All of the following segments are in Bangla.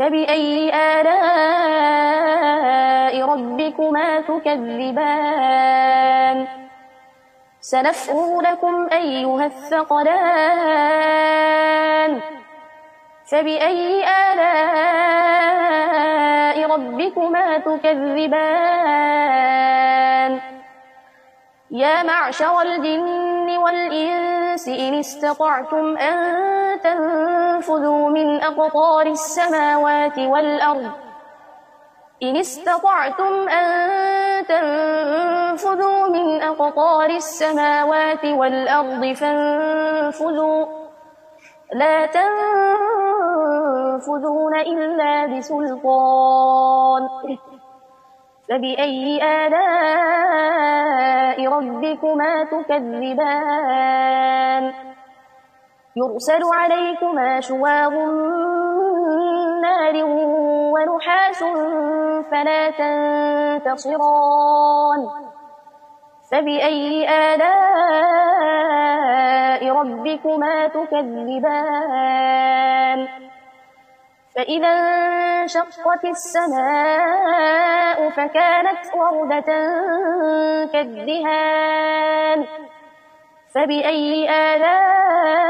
فبأي آلاء ربكما تكذبان سنفرغ لكم أيها الثقلان فبأي آلاء ربكما تكذبان يا معشر الجن والإنس إن استطعتم أن تنفروا فانفذوا من أقطار السماوات والأرض إن استطعتم أن تنفذوا من أقطار السماوات والأرض فانفذوا لا تنفذون إلا بسلطان فبأي آلاء ربكما تكذبان يرسل عليكما شواظ نار ونحاس فلا تنتصران فبأي آلاء ربكما تكذبان فإذا انشقت السماء فكانت وردة كالدهان فبأي آلاء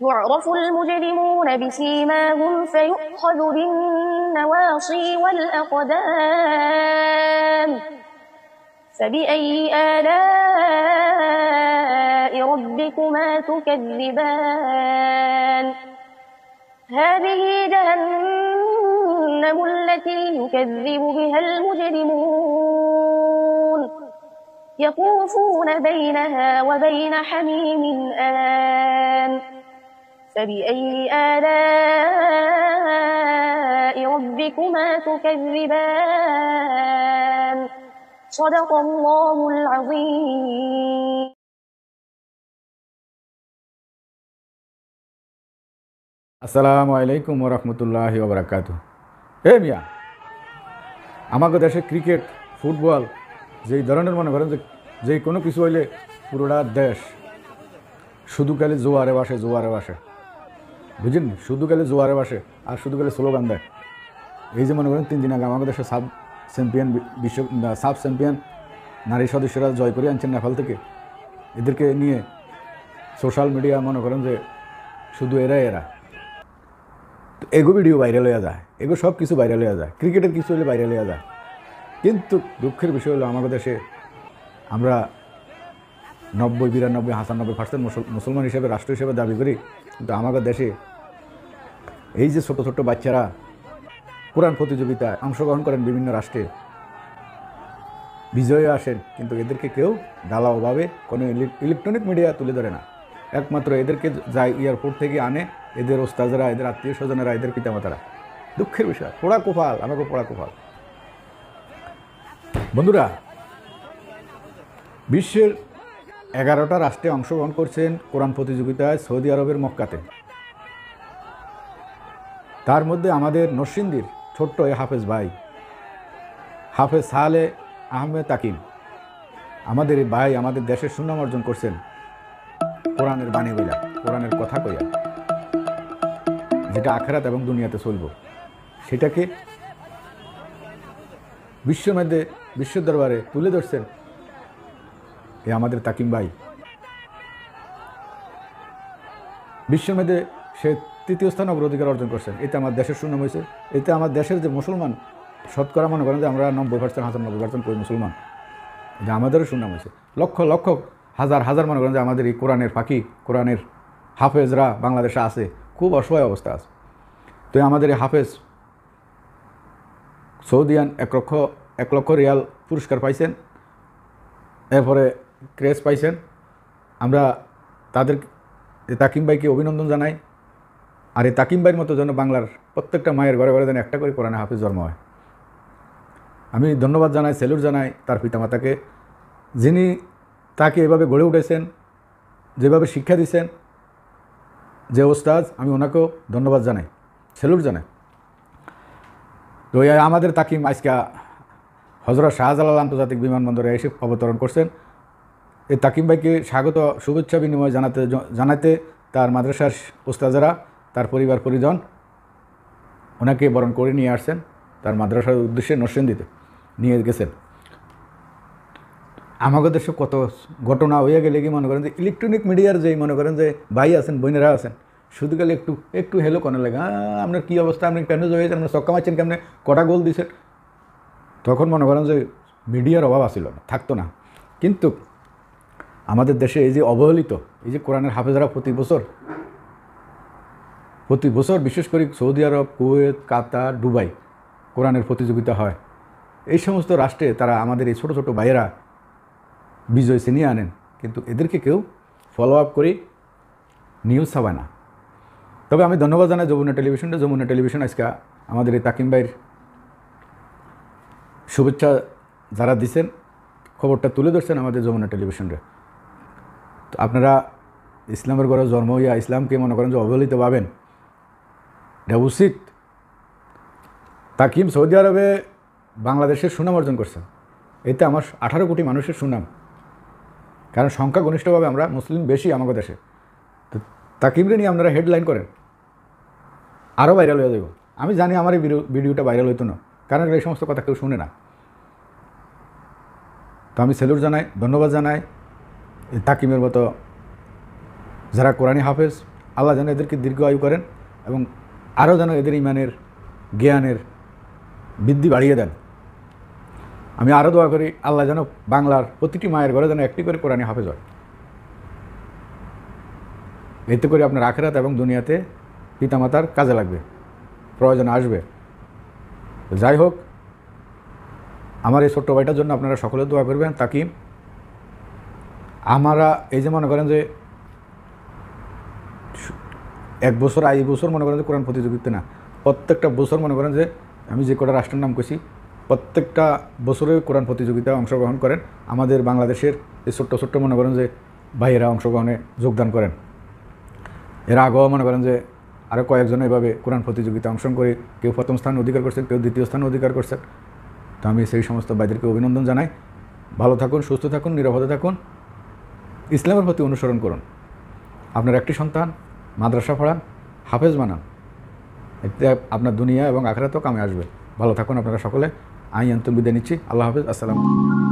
يعرف المجرمون بسيماهم فيؤخذ بالنواصي والأقدام فبأي آلاء ربكما تكذبان هذه جهنم التي يكذب بها المجرمون يطوفون بينها وبين حميم آن فبأي آلاء ربكما تكذبان صدق الله العظيم আসসালামু আলাইকুম রহমতুল্লাহ ওবরাকাত হে মিয়া আমাকে দেশে ক্রিকেট ফুটবল যেই ধরনের মনে করেন যে যে কোনো কিছু হইলে পুরোটা দেশ শুধু খালি জোয়ারে বাসে জোয়ারে বাসে বুঝেন শুধু গেলে জোয়ারে বাসে আর শুধু গেলে স্লোগান দেয় এই যে মনে করেন তিন দিন আগে আমাদের দেশে সাব চ্যাম্পিয়ন বিশ্ব সাব চ্যাম্পিয়ন নারী সদস্যরা জয় করে আনছেন নেপাল থেকে এদেরকে নিয়ে সোশ্যাল মিডিয়া মনে করেন যে শুধু এরা এরা তো এগো ভিডিও বাইরে লয়া যায় এগো সব কিছু বাইরে লয়া যায় ক্রিকেটের কিছু হলে বাইরে লয়া যায় কিন্তু দুঃখের বিষয় হলো আমাদের দেশে আমরা নব্বই বিরানব্বই হাসানব্বই পার্সেন্ট মুসলমান হিসেবে রাষ্ট্র হিসেবে দাবি করি কিন্তু আমাদের দেশে এই যে ছোট ছোট বাচ্চারা কোরআন প্রতিযোগিতায় অংশগ্রহণ করেন বিভিন্ন রাষ্ট্রে বিজয়ে আসেন কিন্তু এদেরকে কেউ ডালাওভাবে কোনো ইলেকট্রনিক মিডিয়া তুলে ধরে না একমাত্র এদেরকে যায় এয়ারপোর্ট থেকে আনে এদের ওস্তাজরা এদের আত্মীয় স্বজনেরা এদের পিতামাতারা দুঃখের বিষয় পোড়া কোফাল আমাকে পোড়া কোফাল বন্ধুরা বিশ্বের এগারোটা রাষ্ট্রে অংশগ্রহণ করছেন কোরআন প্রতিযোগিতায় সৌদি আরবের মক্কাতে তার মধ্যে আমাদের নরসিন্দির ছোট্ট এ হাফেজ ভাই হাফেজ সালে আহমেদ তাকিম আমাদের এই ভাই আমাদের দেশের সুনাম অর্জন করছেন কোরআনের বাণী বইলা কোরআনের কথা কইয়া যেটা আখেরাত এবং দুনিয়াতে চলব সেটাকে বিশ্বমেদে বিশ্ব দরবারে তুলে ধরছেন এ আমাদের তাকিম ভাই বিশ্বের মধ্যে সে তৃতীয় স্থান অগ্রাধিকার অর্জন করছেন এতে আমার দেশের সুনাম হয়েছে এতে আমার দেশের যে মুসলমান শতকরা মনে করেন যে আমরা নব্বই পার্সেন্ট নব্বই পার্সেন্ট করি মুসলমান যে আমাদেরও সুনাম হয়েছে লক্ষ লক্ষ হাজার হাজার মনে করেন যে আমাদের এই কোরআনের ফাঁকি কোরআনের হাফেজরা বাংলাদেশে আছে খুব অসহায় অবস্থা আছে তো আমাদের এই হাফেজ সৌদিয়ান এক লক্ষ এক লক্ষ রিয়াল পুরস্কার পাইছেন এরপরে ক্রেস পাইছেন আমরা তাদের তাকিম ভাইকে অভিনন্দন জানাই আর এই তাকিম ভাইয়ের মতো যেন বাংলার প্রত্যেকটা মায়ের ঘরে ঘরে যেন একটা করে কোরআন হাফিজ জন্ম হয় আমি ধন্যবাদ জানাই সেলুট জানাই তার পিতামাতাকে যিনি তাকে এভাবে গড়ে উঠেছেন যেভাবে শিক্ষা দিয়েছেন যে ওস্তাদ আমি ওনাকেও ধন্যবাদ জানাই সেলুট জানাই তো আমাদের তাকিম আজকে হজরত শাহজালাল আন্তর্জাতিক বিমানবন্দরে এসে অবতরণ করছেন এই তাকিম ভাইকে স্বাগত শুভেচ্ছা বিনিময় জানাতে জানাতে তার মাদ্রাসার ওস্তাজারা তার পরিবার পরিজন ওনাকে বরণ করে নিয়ে আসছেন তার মাদ্রাসার উদ্দেশ্যে দিতে নিয়ে গেছেন আমাদের দেশে কত ঘটনা হয়ে গেলে কি মনে করেন যে ইলেকট্রনিক মিডিয়ার যেই মনে করেন যে ভাই আছেন বোনেরা আছেন শুধু গেলে একটু একটু হেলো কেন লাগে আপনার কী অবস্থা আপনি কেন হয়েছেন আপনার সক্কা মারছেন কেমন কটা গোল দিয়েছেন তখন মনে করেন যে মিডিয়ার অভাব আসিল না থাকতো না কিন্তু আমাদের দেশে এই যে অবহেলিত এই যে কোরআনের হাফেজরা প্রতি বছর প্রতি বছর বিশেষ করে Saudi Arab Kuwait Qatar Dubai কোরআনের প্রতিযোগিতা হয় এই সমস্ত রাষ্ট্রে তারা আমাদের এই ছোট ছোট ভাইয়েরা বিজয় চিনিয়ে আনেন কিন্তু এদেরকে কেউ ফলো আপ করে নিউজ ছাপায় না তবে আমি ধন্যবাদ জানাই যমুনা টেলিভিশনটা যমুনা টেলিভিশন আজকে আমাদের এই তাকিম ভাইয়ের শুভেচ্ছা যারা দিছেন খবরটা তুলে ধরছেন আমাদের যমুনা টেলিভিশনটা আপনারা ইসলামের ঘরে জন্ম হইয়া ইসলামকে মনে করেন যে অবহেলিত পাবেন এটা উচিত তাকিম সৌদি আরবে বাংলাদেশের সুনাম অর্জন করছে এতে আমার আঠারো কোটি মানুষের সুনাম কারণ সংখ্যা ঘনিষ্ঠভাবে আমরা মুসলিম বেশি আমাদের দেশে তো তাকিমরে নিয়ে আপনারা হেডলাইন করেন আরও ভাইরাল হয়ে যাব আমি জানি আমার এই ভিডিওটা ভাইরাল হইতো না কারণ এই সমস্ত কথা কেউ শুনে না তো আমি সেলুর জানাই ধন্যবাদ জানাই তাকিমের মতো যারা কোরআনী হাফেজ আল্লাহ যেন এদেরকে দীর্ঘ আয়ু করেন এবং আরও যেন এদের ইমানের জ্ঞানের বৃদ্ধি বাড়িয়ে দেন আমি আরও দোয়া করি আল্লাহ যেন বাংলার প্রতিটি মায়ের ঘরে যেন একটি করে কোরআনী হাফেজ হয় এতে করে আপনার আখেরাত এবং দুনিয়াতে পিতামাতার কাজে লাগবে প্রয়োজন আসবে যাই হোক আমার এই ছোট্ট ভাইটার জন্য আপনারা সকলে দোয়া করবেন তাকিম আমরা এই যে মনে করেন যে এক বছর আই বছর মনে করেন যে কোরআন প্রতিযোগিতা না প্রত্যেকটা বছর মনে করেন যে আমি যে কটা রাষ্ট্রের নাম করছি প্রত্যেকটা বছরে কোরআন প্রতিযোগিতায় অংশগ্রহণ করেন আমাদের বাংলাদেশের এই ছোট্ট ছোট্ট মনে করেন যে ভাইয়েরা অংশগ্রহণে যোগদান করেন এর আগেও মনে করেন যে আরও কয়েকজন এভাবে কোরআন প্রতিযোগিতায় অংশগ্রহণ করে কেউ প্রথম স্থান অধিকার করছেন কেউ দ্বিতীয় স্থান অধিকার করছেন তো আমি সেই সমস্ত ভাইদেরকে অভিনন্দন জানাই ভালো থাকুন সুস্থ থাকুন নিরাপদে থাকুন ইসলামের প্রতি অনুসরণ করুন আপনার একটি সন্তান মাদ্রাসা পড়ান হাফেজ বানান এতে আপনার দুনিয়া এবং আখরাতেও কামে আসবে ভালো থাকুন আপনারা সকলে আমি আন্তর্বিদায় নিচ্ছি আল্লাহ হাফেজ আসসালাম